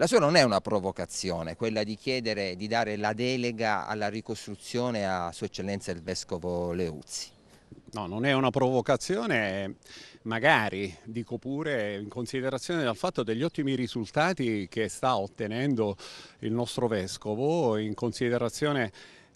La sua non è una provocazione, quella di chiedere di dare la delega alla ricostruzione a Sua Eccellenza il Vescovo Leuzzi. No, non è una provocazione, magari, dico pure, in considerazione del fatto degli ottimi risultati che sta ottenendo il nostro Vescovo, in considerazione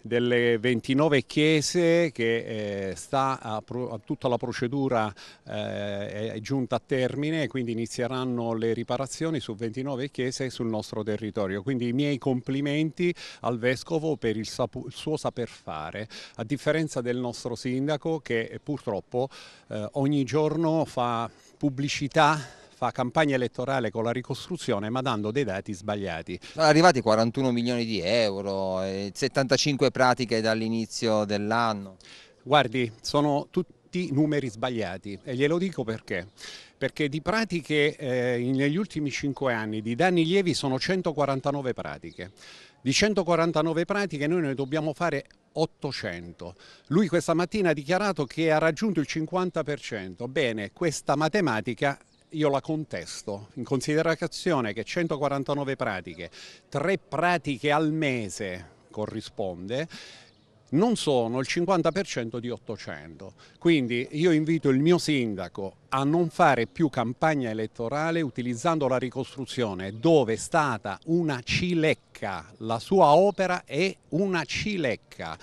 delle 29 chiese che eh, sta a, a tutta la procedura eh, è giunta a termine quindi inizieranno le riparazioni su 29 chiese sul nostro territorio. Quindi i miei complimenti al Vescovo per il, il suo saper fare, a differenza del nostro sindaco che purtroppo eh, ogni giorno fa pubblicità fa campagna elettorale con la ricostruzione ma dando dei dati sbagliati. Sono arrivati 41 milioni di euro, 75 eh, pratiche dall'inizio dell'anno. Guardi, sono tutti numeri sbagliati e glielo dico perché perché di pratiche eh, negli ultimi 5 anni di danni lievi sono 149 pratiche. Di 149 pratiche noi ne dobbiamo fare 800. Lui questa mattina ha dichiarato che ha raggiunto il 50%. Bene, questa matematica io la contesto, in considerazione che 149 pratiche, 3 pratiche al mese corrisponde, non sono il 50% di 800. Quindi io invito il mio sindaco a non fare più campagna elettorale utilizzando la ricostruzione dove è stata una cilecca, la sua opera è una cilecca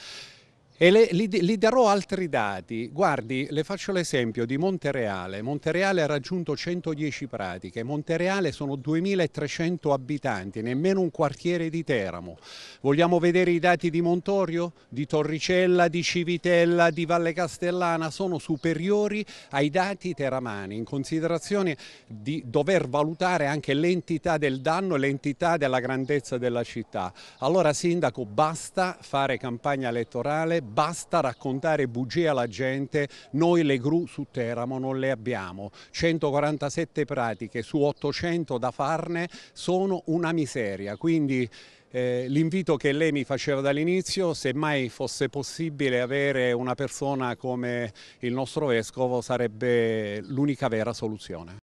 e le, li, li, darò altri dati. Guardi, le faccio l'esempio di Montereale. Montereale ha raggiunto 110 pratiche, Montereale sono 2300 abitanti, nemmeno un quartiere di Teramo. Vogliamo vedere i dati di Montorio, di Torricella, di Civitella, di Valle Castellana? Sono superiori ai dati teramani in considerazione di dover valutare anche l'entità del danno e l'entità della grandezza della città. Allora Sindaco, basta fare campagna elettorale, basta raccontare bugie alla gente, noi le gru su Teramo non le abbiamo, 147 pratiche su 800 da farne sono una miseria, quindi eh, l'invito che lei mi faceva dall'inizio, se mai fosse possibile avere una persona come il nostro Vescovo sarebbe l'unica vera soluzione.